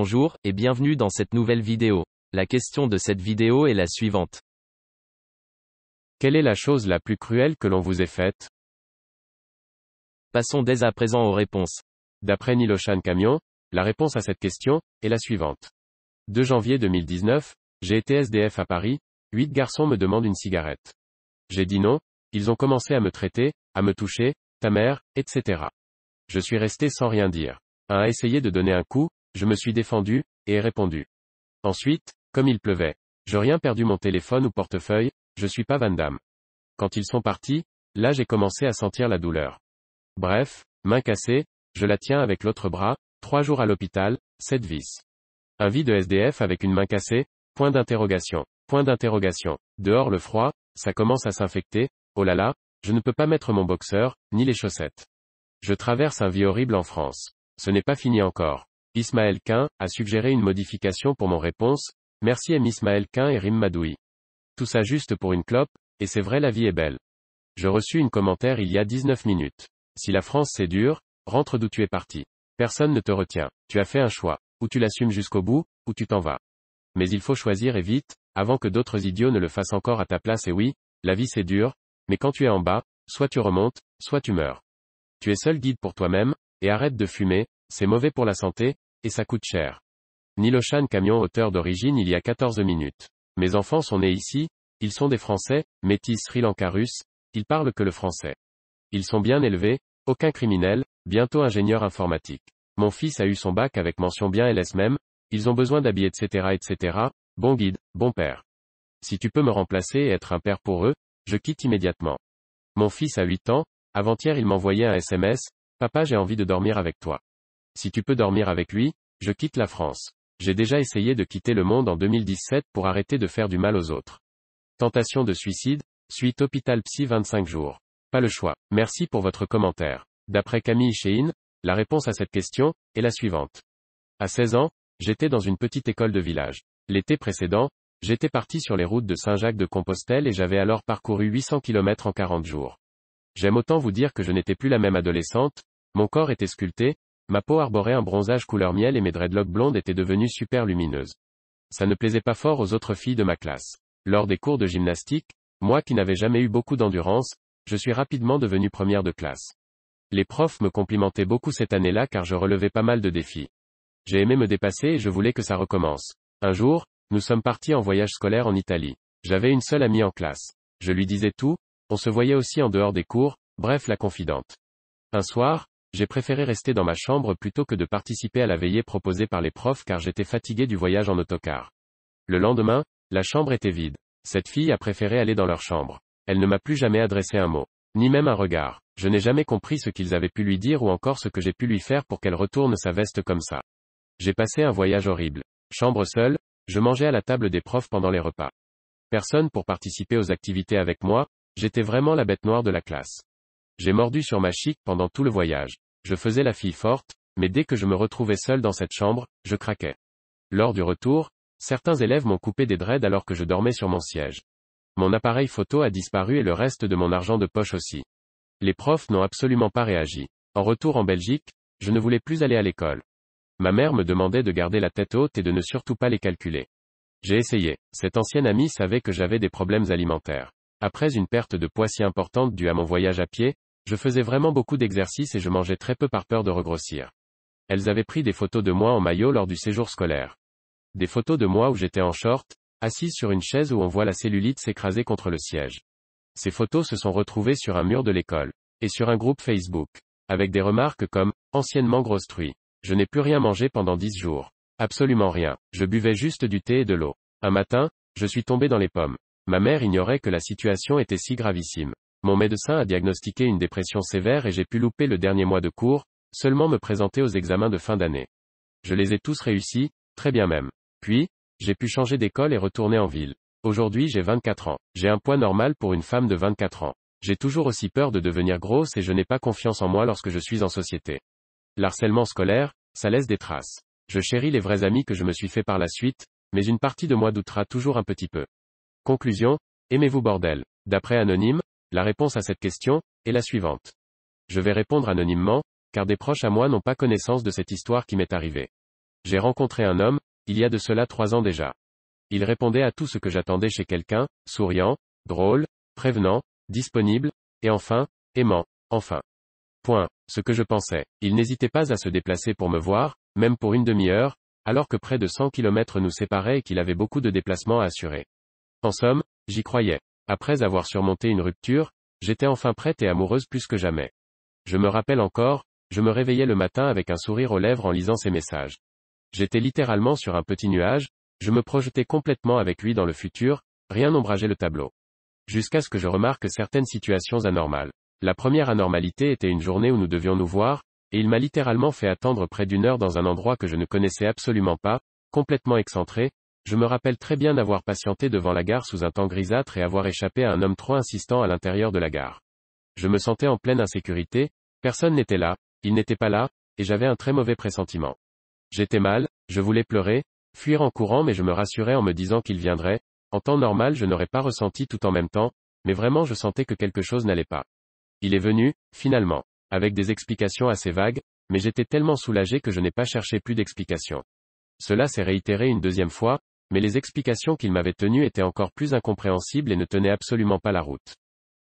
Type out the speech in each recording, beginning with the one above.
Bonjour, et bienvenue dans cette nouvelle vidéo. La question de cette vidéo est la suivante. Quelle est la chose la plus cruelle que l'on vous ait faite Passons dès à présent aux réponses. D'après Niloshan Camion, la réponse à cette question, est la suivante. 2 janvier 2019, j'ai été SDF à Paris, 8 garçons me demandent une cigarette. J'ai dit non, ils ont commencé à me traiter, à me toucher, ta mère, etc. Je suis resté sans rien dire. Un a de donner un coup, je me suis défendu, et ai répondu. Ensuite, comme il pleuvait, je n'ai rien perdu mon téléphone ou portefeuille, je suis pas Van Damme. Quand ils sont partis, là j'ai commencé à sentir la douleur. Bref, main cassée, je la tiens avec l'autre bras, trois jours à l'hôpital, sept vis. Un vide de SDF avec une main cassée, point d'interrogation, point d'interrogation. Dehors le froid, ça commence à s'infecter, oh là là, je ne peux pas mettre mon boxeur, ni les chaussettes. Je traverse un vie horrible en France. Ce n'est pas fini encore. Ismaël Quin, a suggéré une modification pour mon réponse, merci à Ismaël Quin et Rim Madoui. Tout ça juste pour une clope, et c'est vrai la vie est belle. Je reçus une commentaire il y a 19 minutes. Si la France c'est dur, rentre d'où tu es parti. Personne ne te retient. Tu as fait un choix. Ou tu l'assumes jusqu'au bout, ou tu t'en vas. Mais il faut choisir et vite, avant que d'autres idiots ne le fassent encore à ta place et oui, la vie c'est dur, mais quand tu es en bas, soit tu remontes, soit tu meurs. Tu es seul guide pour toi-même, et arrête de fumer, c'est mauvais pour la santé, et ça coûte cher. Niloshan Camion auteur d'origine il y a 14 minutes. Mes enfants sont nés ici, ils sont des Français, métis Sri Lanka russe, ils parlent que le français. Ils sont bien élevés, aucun criminel, bientôt ingénieur informatique. Mon fils a eu son bac avec mention bien LS même, ils ont besoin d'habits etc etc, bon guide, bon père. Si tu peux me remplacer et être un père pour eux, je quitte immédiatement. Mon fils a 8 ans, avant-hier il m'envoyait un SMS, papa j'ai envie de dormir avec toi. Si tu peux dormir avec lui, je quitte la France. J'ai déjà essayé de quitter le monde en 2017 pour arrêter de faire du mal aux autres. Tentation de suicide, suite hôpital psy 25 jours. Pas le choix. Merci pour votre commentaire. D'après Camille Shein, la réponse à cette question, est la suivante. À 16 ans, j'étais dans une petite école de village. L'été précédent, j'étais parti sur les routes de Saint-Jacques de Compostelle et j'avais alors parcouru 800 km en 40 jours. J'aime autant vous dire que je n'étais plus la même adolescente, mon corps était sculpté, Ma peau arborait un bronzage couleur miel et mes dreadlocks blondes étaient devenues super lumineuses. Ça ne plaisait pas fort aux autres filles de ma classe. Lors des cours de gymnastique, moi qui n'avais jamais eu beaucoup d'endurance, je suis rapidement devenue première de classe. Les profs me complimentaient beaucoup cette année-là car je relevais pas mal de défis. J'ai aimé me dépasser et je voulais que ça recommence. Un jour, nous sommes partis en voyage scolaire en Italie. J'avais une seule amie en classe. Je lui disais tout, on se voyait aussi en dehors des cours, bref la confidente. Un soir, j'ai préféré rester dans ma chambre plutôt que de participer à la veillée proposée par les profs car j'étais fatigué du voyage en autocar. Le lendemain, la chambre était vide. Cette fille a préféré aller dans leur chambre. Elle ne m'a plus jamais adressé un mot. Ni même un regard. Je n'ai jamais compris ce qu'ils avaient pu lui dire ou encore ce que j'ai pu lui faire pour qu'elle retourne sa veste comme ça. J'ai passé un voyage horrible. Chambre seule, je mangeais à la table des profs pendant les repas. Personne pour participer aux activités avec moi, j'étais vraiment la bête noire de la classe. J'ai mordu sur ma chic pendant tout le voyage. Je faisais la fille forte, mais dès que je me retrouvais seul dans cette chambre, je craquais. Lors du retour, certains élèves m'ont coupé des dreads alors que je dormais sur mon siège. Mon appareil photo a disparu et le reste de mon argent de poche aussi. Les profs n'ont absolument pas réagi. En retour en Belgique, je ne voulais plus aller à l'école. Ma mère me demandait de garder la tête haute et de ne surtout pas les calculer. J'ai essayé. Cette ancienne amie savait que j'avais des problèmes alimentaires. Après une perte de poids si importante due à mon voyage à pied, je faisais vraiment beaucoup d'exercices et je mangeais très peu par peur de regrossir. Elles avaient pris des photos de moi en maillot lors du séjour scolaire. Des photos de moi où j'étais en short, assise sur une chaise où on voit la cellulite s'écraser contre le siège. Ces photos se sont retrouvées sur un mur de l'école. Et sur un groupe Facebook. Avec des remarques comme, anciennement grosse truie. Je n'ai plus rien mangé pendant dix jours. Absolument rien. Je buvais juste du thé et de l'eau. Un matin, je suis tombé dans les pommes. Ma mère ignorait que la situation était si gravissime. Mon médecin a diagnostiqué une dépression sévère et j'ai pu louper le dernier mois de cours, seulement me présenter aux examens de fin d'année. Je les ai tous réussis, très bien même. Puis, j'ai pu changer d'école et retourner en ville. Aujourd'hui j'ai 24 ans. J'ai un poids normal pour une femme de 24 ans. J'ai toujours aussi peur de devenir grosse et je n'ai pas confiance en moi lorsque je suis en société. L'harcèlement scolaire, ça laisse des traces. Je chéris les vrais amis que je me suis fait par la suite, mais une partie de moi doutera toujours un petit peu. Conclusion, aimez-vous bordel. D'après Anonyme, la réponse à cette question, est la suivante. Je vais répondre anonymement, car des proches à moi n'ont pas connaissance de cette histoire qui m'est arrivée. J'ai rencontré un homme, il y a de cela trois ans déjà. Il répondait à tout ce que j'attendais chez quelqu'un, souriant, drôle, prévenant, disponible, et enfin, aimant, enfin. Point. Ce que je pensais. Il n'hésitait pas à se déplacer pour me voir, même pour une demi-heure, alors que près de 100 km nous séparaient et qu'il avait beaucoup de déplacements à assurer. En somme, j'y croyais. Après avoir surmonté une rupture, j'étais enfin prête et amoureuse plus que jamais. Je me rappelle encore, je me réveillais le matin avec un sourire aux lèvres en lisant ses messages. J'étais littéralement sur un petit nuage, je me projetais complètement avec lui dans le futur, rien n'ombrageait le tableau. Jusqu'à ce que je remarque certaines situations anormales. La première anormalité était une journée où nous devions nous voir, et il m'a littéralement fait attendre près d'une heure dans un endroit que je ne connaissais absolument pas, complètement excentré, je me rappelle très bien avoir patienté devant la gare sous un temps grisâtre et avoir échappé à un homme trop insistant à l'intérieur de la gare. Je me sentais en pleine insécurité, personne n'était là, il n'était pas là, et j'avais un très mauvais pressentiment. J'étais mal, je voulais pleurer, fuir en courant mais je me rassurais en me disant qu'il viendrait, en temps normal je n'aurais pas ressenti tout en même temps, mais vraiment je sentais que quelque chose n'allait pas. Il est venu, finalement, avec des explications assez vagues, mais j'étais tellement soulagé que je n'ai pas cherché plus d'explications. Cela s'est réitéré une deuxième fois, mais les explications qu'il m'avait tenues étaient encore plus incompréhensibles et ne tenaient absolument pas la route.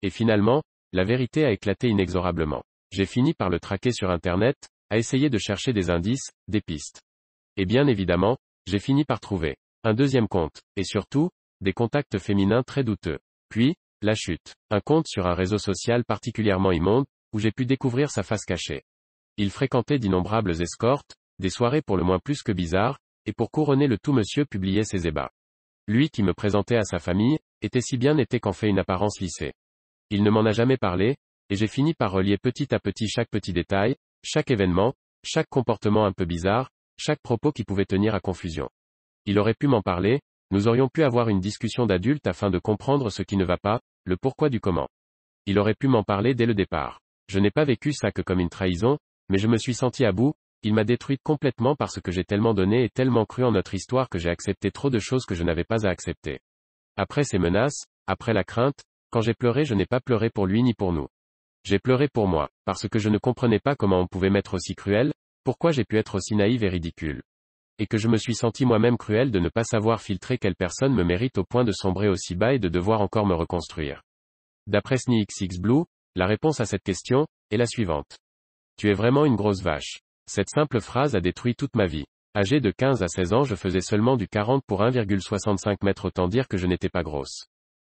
Et finalement, la vérité a éclaté inexorablement. J'ai fini par le traquer sur Internet, à essayer de chercher des indices, des pistes. Et bien évidemment, j'ai fini par trouver un deuxième compte, et surtout, des contacts féminins très douteux. Puis, la chute, un compte sur un réseau social particulièrement immonde, où j'ai pu découvrir sa face cachée. Il fréquentait d'innombrables escortes, des soirées pour le moins plus que bizarres, et pour couronner le tout monsieur publiait ses ébats. Lui qui me présentait à sa famille, était si bien été qu'en fait une apparence lissée. Il ne m'en a jamais parlé, et j'ai fini par relier petit à petit chaque petit détail, chaque événement, chaque comportement un peu bizarre, chaque propos qui pouvait tenir à confusion. Il aurait pu m'en parler, nous aurions pu avoir une discussion d'adulte afin de comprendre ce qui ne va pas, le pourquoi du comment. Il aurait pu m'en parler dès le départ. Je n'ai pas vécu ça que comme une trahison, mais je me suis senti à bout, il m'a détruite complètement parce que j'ai tellement donné et tellement cru en notre histoire que j'ai accepté trop de choses que je n'avais pas à accepter. Après ces menaces, après la crainte, quand j'ai pleuré je n'ai pas pleuré pour lui ni pour nous. J'ai pleuré pour moi, parce que je ne comprenais pas comment on pouvait m'être aussi cruel, pourquoi j'ai pu être aussi naïve et ridicule. Et que je me suis senti moi-même cruel de ne pas savoir filtrer quelle personne me mérite au point de sombrer aussi bas et de devoir encore me reconstruire. D'après Snixx Blue, la réponse à cette question, est la suivante. Tu es vraiment une grosse vache. Cette simple phrase a détruit toute ma vie. Âgé de 15 à 16 ans, je faisais seulement du 40 pour 1,65 mètres, autant dire que je n'étais pas grosse.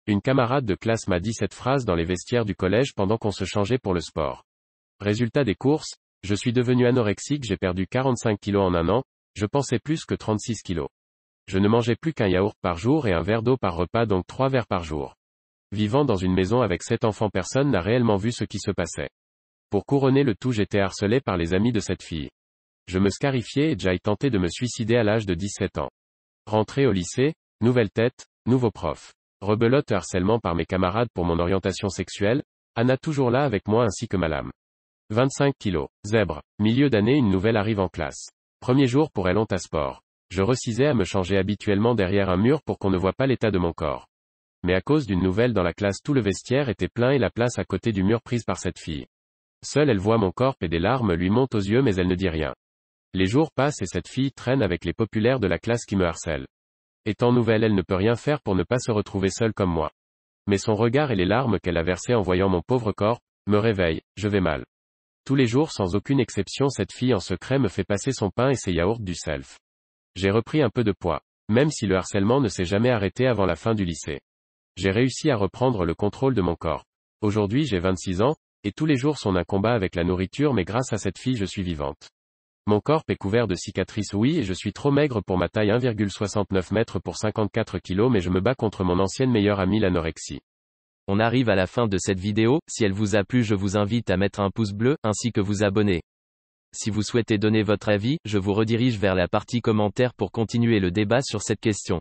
Une camarade de classe m'a dit cette phrase dans les vestiaires du collège pendant qu'on se changeait pour le sport. Résultat des courses, je suis devenu anorexique, j'ai perdu 45 kilos en un an, je pensais plus que 36 kilos. Je ne mangeais plus qu'un yaourt par jour et un verre d'eau par repas donc trois verres par jour. Vivant dans une maison avec sept enfants personne n'a réellement vu ce qui se passait. Pour couronner le tout j'étais harcelé par les amis de cette fille. Je me scarifiais et Jai tenté de me suicider à l'âge de 17 ans. Rentré au lycée, nouvelle tête, nouveau prof. Rebelote harcèlement par mes camarades pour mon orientation sexuelle, Anna toujours là avec moi ainsi que ma lame. 25 kilos. Zèbre. Milieu d'année une nouvelle arrive en classe. Premier jour pour elle en à sport. Je recisais à me changer habituellement derrière un mur pour qu'on ne voit pas l'état de mon corps. Mais à cause d'une nouvelle dans la classe tout le vestiaire était plein et la place à côté du mur prise par cette fille. Seule elle voit mon corps et des larmes lui montent aux yeux mais elle ne dit rien. Les jours passent et cette fille traîne avec les populaires de la classe qui me harcèlent. Étant nouvelle elle ne peut rien faire pour ne pas se retrouver seule comme moi. Mais son regard et les larmes qu'elle a versées en voyant mon pauvre corps, me réveillent, je vais mal. Tous les jours sans aucune exception cette fille en secret me fait passer son pain et ses yaourts du self. J'ai repris un peu de poids. Même si le harcèlement ne s'est jamais arrêté avant la fin du lycée. J'ai réussi à reprendre le contrôle de mon corps. Aujourd'hui j'ai 26 ans, et tous les jours sont un combat avec la nourriture mais grâce à cette fille je suis vivante. Mon corps est couvert de cicatrices oui et je suis trop maigre pour ma taille 1,69 m pour 54 kg mais je me bats contre mon ancienne meilleure amie l'anorexie. On arrive à la fin de cette vidéo, si elle vous a plu je vous invite à mettre un pouce bleu, ainsi que vous abonner. Si vous souhaitez donner votre avis, je vous redirige vers la partie commentaire pour continuer le débat sur cette question.